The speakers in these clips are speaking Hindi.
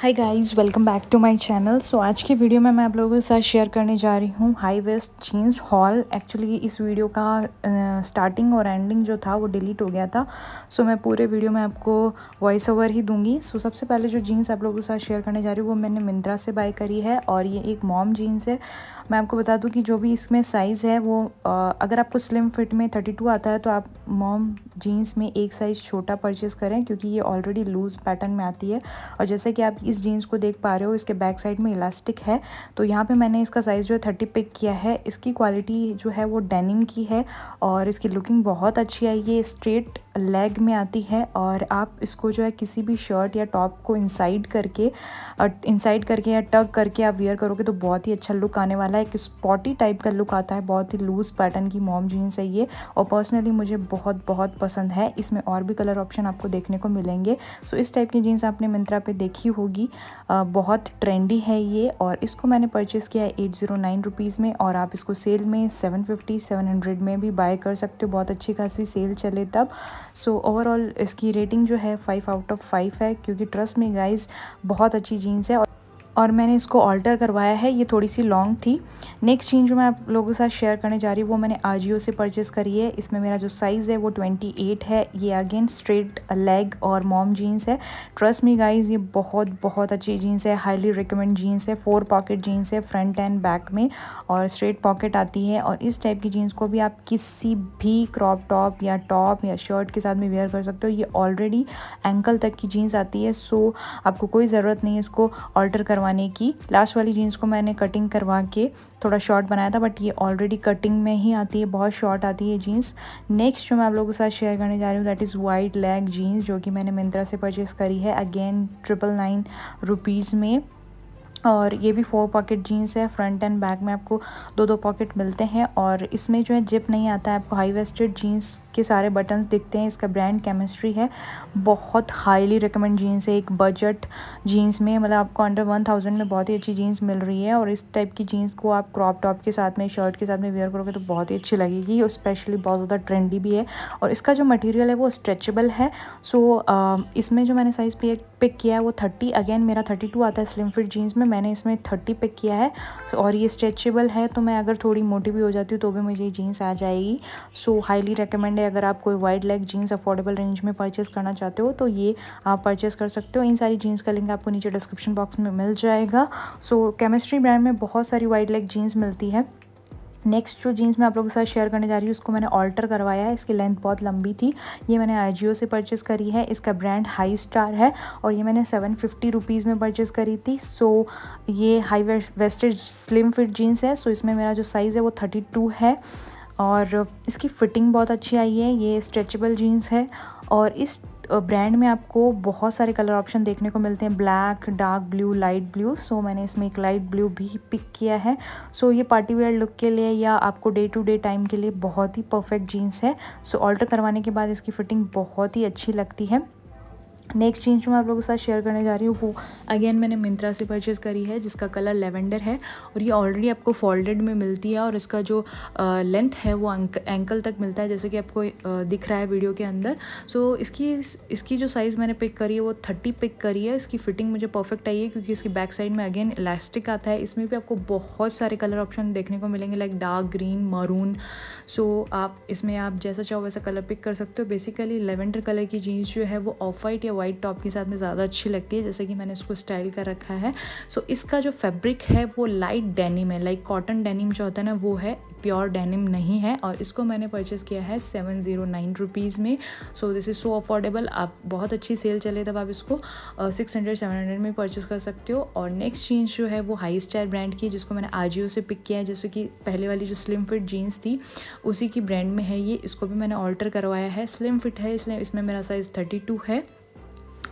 hi guys welcome back to my channel so आज की वीडियो में मैं आप लोगों के साथ शेयर करने जा रही हूँ high waist jeans haul actually इस वीडियो का स्टार्टिंग uh, और एंडिंग जो था वो डिलीट हो गया था सो so, मैं पूरे वीडियो में आपको वॉइस ओवर ही दूंगी सो so, सबसे पहले जो जीन्स आप लोगों के साथ शेयर करने जा रही हूँ वो मैंने मिंत्रा से बाय करी है और ये एक मॉम जीन्स है मैं आपको बता दूं कि जो भी इसमें साइज़ है वो अगर आपको स्लिम फिट में 32 आता है तो आप मॉम जीन्स में एक साइज़ छोटा परचेज़ करें क्योंकि ये ऑलरेडी लूज़ पैटर्न में आती है और जैसे कि आप इस जीन्स को देख पा रहे हो इसके बैक साइड में इलास्टिक है तो यहाँ पर मैंने इसका साइज़ जो है थर्टी पिक किया है इसकी क्वालिटी जो है वो डेनिम की है और इसकी लुकिंग बहुत अच्छी आई ये स्ट्रेट लेग में आती है और आप इसको जो है किसी भी शर्ट या टॉप को इनसाइड करके इनसाइड करके या टक करके आप वेयर करोगे तो बहुत ही अच्छा लुक आने वाला है एक स्पॉटी टाइप का लुक आता है बहुत ही लूज़ पैटर्न की मॉम जीन्स है ये और पर्सनली मुझे बहुत बहुत पसंद है इसमें और भी कलर ऑप्शन आपको देखने को मिलेंगे सो इस टाइप की जीन्स आपने मिंत्रा पर देखी होगी बहुत ट्रेंडी है ये और इसको मैंने परचेस किया है एट ज़ीरो नाइन रुपीज़ में और आप इसको सेल में सेवन फिफ्टी सेवन हंड्रेड में भी बाय कर सकते हो बहुत अच्छी खासी सेल चले तब सो ओवरऑल इसकी रेटिंग जो है फाइव आउट ऑफ फाइव है क्योंकि ट्रस्ट में गाइज बहुत अच्छी जीन्स है और और मैंने इसको ऑल्टर करवाया है ये थोड़ी सी लॉन्ग थी नेक्स्ट चीज़ जो मैं आप लोगों के साथ शेयर करने जा रही हूँ वो मैंने आजियो से परचेस करी है इसमें मेरा जो साइज़ है वो 28 है ये अगेन स्ट्रेट लेग और मॉम जीन्स है ट्रस्ट मी गाइज ये बहुत बहुत अच्छी जीन्स है हाईली रिकमेंड जीन्स है फोर पॉकेट जीन्स है फ्रंट एंड बैक में और स्ट्रेट पॉकेट आती है और इस टाइप की जीन्स को भी आप किसी भी क्रॉप टॉप या टॉप या शर्ट के साथ में वेयर कर सकते हो ये ऑलरेडी एंकल तक की जीन्स आती है सो आपको कोई ज़रूरत नहीं है इसको ऑल्टर करवा करवाने की लास्ट वाली जीन्स को मैंने कटिंग करवा के थोड़ा शॉर्ट बनाया था बट ये ऑलरेडी कटिंग में ही आती है बहुत शॉर्ट आती है जीन्स नेक्स्ट जो मैं आप लोगों के साथ शेयर करने जा रही हूँ that is wide leg jeans जो कि मैंने मिंत्रा से परचेज़ करी है अगेन ट्रिपल नाइन रुपीज़ में और ये भी फोर पॉकेट जीन्स है फ्रंट एंड बैक में आपको दो दो पॉकेट मिलते हैं और इसमें जो है जिप नहीं आता है आपको हाई वेस्टेड जीन्स के सारे बटन्स दिखते हैं इसका ब्रांड केमिस्ट्री है बहुत हाईली रिकमेंड जीन्स है एक बजट जीन्स में मतलब आपको अंडर वन थाउजेंड में बहुत ही अच्छी जीन्स मिल रही है और इस टाइप की जीन्स को आप क्रॉप टॉप के साथ में शर्ट के साथ में वेयर करोगे तो बहुत ही अच्छी लगेगी और स्पेशली बहुत ज़्यादा ट्रेंडी भी है और इसका जो मटेरियल है वो स्ट्रेचबल है सो so, इसमें जो मैंने साइज़ पे पिक किया है वो थर्टी अगेन मेरा थर्टी टू आता है स्लिम फिट जीन्स में मैंने इसमें थर्टी पिक किया है और ये स्ट्रेचेबल है तो मैं अगर थोड़ी मोटी भी हो जाती हूँ तो भी मुझे ये जीन्स आ जाएगी सो हाईली रिकमेंड है अगर आप कोई wide leg jeans affordable range में परचेस करना चाहते हो तो ये आप परचेस कर सकते हो इन सारी जीन्स का लिंक आपको नीचे डिस्क्रिप्शन बॉक्स में मिल जाएगा सो केमिस्ट्री ब्रांड में बहुत सारी वाइड लेग जीन्स मिलती है नेक्स्ट जो जीन्स मैं आप लोगों के साथ शेयर करने जा रही हूँ उसको मैंने ऑल्टर करवाया है इसकी लेंथ बहुत लंबी थी ये मैंने आई से परचेस करी है इसका ब्रांड हाई स्टार है और ये मैंने सेवन फिफ्टी रुपीज़ में परचेस करी थी सो ये high waisted slim fit jeans है सो इसमें मेरा जो साइज़ है वो थर्टी टू है और इसकी फ़िटिंग बहुत अच्छी आई है ये स्ट्रेचेबल जीन्स है और इस ब्रांड में आपको बहुत सारे कलर ऑप्शन देखने को मिलते हैं black dark blue light blue so मैंने इसमें एक लाइट ब्लू भी पिक किया है सो so, ये पार्टी वेयर लुक के लिए या आपको डे टू डे टाइम के लिए बहुत ही परफेक्ट जीन्स है सो so, ऑल्टर करवाने के बाद इसकी फ़िटिंग बहुत ही अच्छी लगती है नेक्स्ट चीज़ जो मैं आप लोगों के साथ शेयर करने जा रही हूँ वो अगेन मैंने मिंत्रा से परचेज़ करी है जिसका कलर लेवेंडर है और ये ऑलरेडी आपको फोल्डेड में मिलती है और इसका जो लेंथ है वो एंकल तक मिलता है जैसे कि आपको दिख रहा है वीडियो के अंदर सो so, इसकी इसकी जो साइज़ मैंने पिक करी है वो थर्टी पिक करी है इसकी फिटिंग मुझे परफेक्ट आई है क्योंकि इसकी बैक साइड में अगेन इलास्टिक आता है इसमें भी आपको बहुत सारे कलर ऑप्शन देखने को मिलेंगे like dark green maroon so आप इसमें आप जैसा चाहो वैसा कलर पिक कर सकते हो बेसिकली लेवेंडर कलर की जीन्स जो है वो ऑफ वाइट या है वाइट टॉप के साथ में ज़्यादा अच्छी लगती है जैसे कि मैंने इसको स्टाइल कर रखा है सो so, इसका जो फैब्रिक है वो लाइट डेनिम है लाइक कॉटन डेनिम जो होता है ना वो है प्योर डेनिम नहीं है और इसको मैंने परचेज़ किया है सेवन ज़ीरो नाइन रुपीज़ में so this is so affordable आप बहुत अच्छी सेल चले तब आप इसको सिक्स हंड्रेड सेवन हंड्रेड में परचेज़ कर सकते हो और नेक्स्ट जीन्स जो है वो हाई स्टाइल ब्रांड की जिसको मैंने आजियो से पिक किया है जैसे कि पहले वाली जो स्लिम फिट जीन्स थी उसी की ब्रांड में है ये इसको भी मैंने ऑल्टर करवाया है स्लिम फिट है इसलिए इसमें मेरा साइज़ थर्टी टू है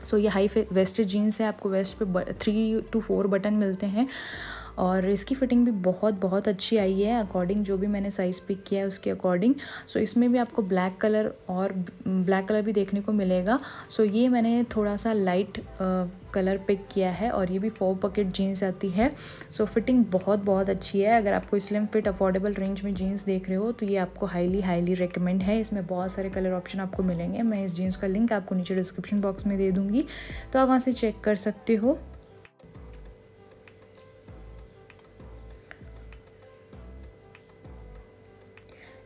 सो so, ये हाई वेस्टेड जीन्स है आपको वेस्ट पे थ्री टू फोर बटन मिलते हैं और इसकी फ़िटिंग भी बहुत बहुत अच्छी आई है अकॉर्डिंग जो भी मैंने साइज़ पिक किया है उसके अकॉर्डिंग सो इसमें भी आपको ब्लैक कलर और ब्लैक कलर mm, भी देखने को मिलेगा सो ये मैंने थोड़ा सा लाइट कलर पिक किया है और ये भी फोर पॉकेट जीन्स आती है सो फिटिंग बहुत बहुत अच्छी है अगर आपको स्लिम फिट अफोर्डेबल रेंज में जीन्स देख रहे हो तो ये आपको हाईली हाईली रिकमेंड है इसमें बहुत सारे कलर ऑप्शन आपको मिलेंगे मैं इस जीन्स का लिंक आपको नीचे डिस्क्रिप्शन बॉक्स में दे दूँगी तो आप वहाँ से चेक कर सकते हो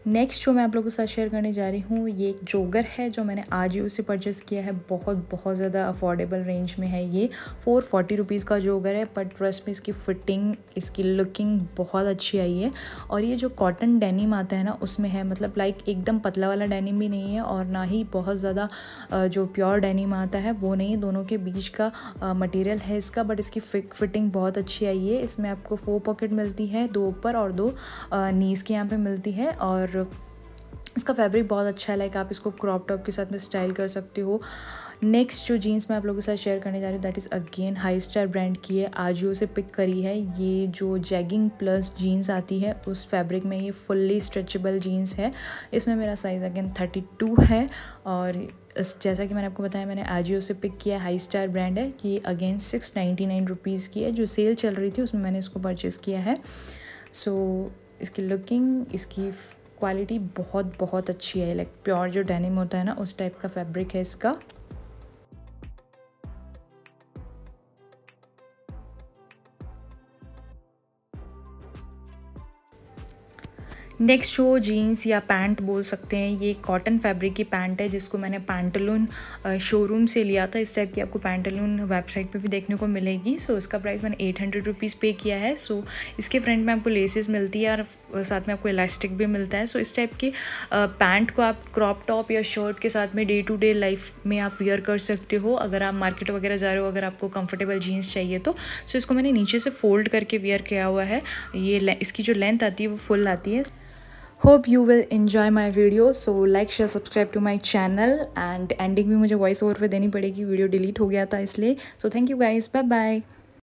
नेक्स्ट जो मैं आप लोगों के साथ शेयर करने जा रही हूँ ये एक जोगर है जो मैंने आज ही उसे परचेस किया है बहुत बहुत ज़्यादा अफोर्डेबल रेंज में है ये फ़ोर फोर्टी रुपीज़ का जोगर है बट ट्रस्ट में इसकी फ़िटिंग इसकी लुकिंग बहुत अच्छी आई है और ये जो कॉटन डेनिम आता है ना उसमें है मतलब लाइक एकदम पतला वाला डेनिम भी नहीं है और ना ही बहुत ज़्यादा जो प्योर डेनिम आता है वो नहीं दोनों के बीच का मटेरियल है इसका बट इसकी फिटिंग बहुत अच्छी आई है इसमें आपको फोर पॉकेट मिलती है दो ऊपर और दो नीज़ के यहाँ पर मिलती है और और इसका फैब्रिक बहुत अच्छा है लाइक आप इसको क्रॉप टॉप के साथ में स्टाइल कर सकते हो नेक्स्ट जो जीन्स मैं आप लोगों के साथ शेयर करने जा रही हूँ that is again High Star brand की है आजियो से पिक करी है ये जो जैगिंग प्लस जीन्स आती है उस फैब्रिक में ये फुल्ली स्ट्रेचेबल जीन्स है इसमें मेरा साइज़ अगेन थर्टी टू है और इस जैसा कि मैंने आपको बताया मैंने आजियो से पिक किया हाई स्टार ब्रांड है ये again six ninety nine rupees की है जो सेल चल रही थी उसमें मैंने इसको परचेज़ किया है सो so, इसकी लुकिंग इसकी क्वालिटी बहुत बहुत अच्छी है लाइक प्योर जो डेनिम होता है ना उस टाइप का फैब्रिक है इसका नेक्स्ट जो जीन्स या पैंट बोल सकते हैं ये कॉटन फैब्रिक की पैंट है जिसको मैंने पैंटलून शोरूम से लिया था इस टाइप की आपको पैंटलून वेबसाइट पे भी देखने को मिलेगी सो so, इसका प्राइस मैंने एट हंड्रेड रुपीज़ पे किया है सो so, इसके फ्रंट में आपको लेसेस मिलती है और साथ में आपको इलास्टिक भी मिलता है सो so, इस टाइप की पैंट को आप क्रॉप टॉप या शर्ट के साथ में डे टू डे लाइफ में आप वेयर कर सकते हो अगर आप मार्केट वगैरह जा रहे हो अगर आपको कम्फर्टेबल जीन्स चाहिए तो सो so, इसको मैंने नीचे से फोल्ड करके वेयर किया हुआ है ये इसकी जो लेंथ आती है वो फुल आती है hope you will enjoy my video so like share subscribe to my channel and ending भी मुझे वॉइस ओवर पर देनी पड़ेगी वीडियो डिलीट हो गया था इसलिए so thank you guys bye bye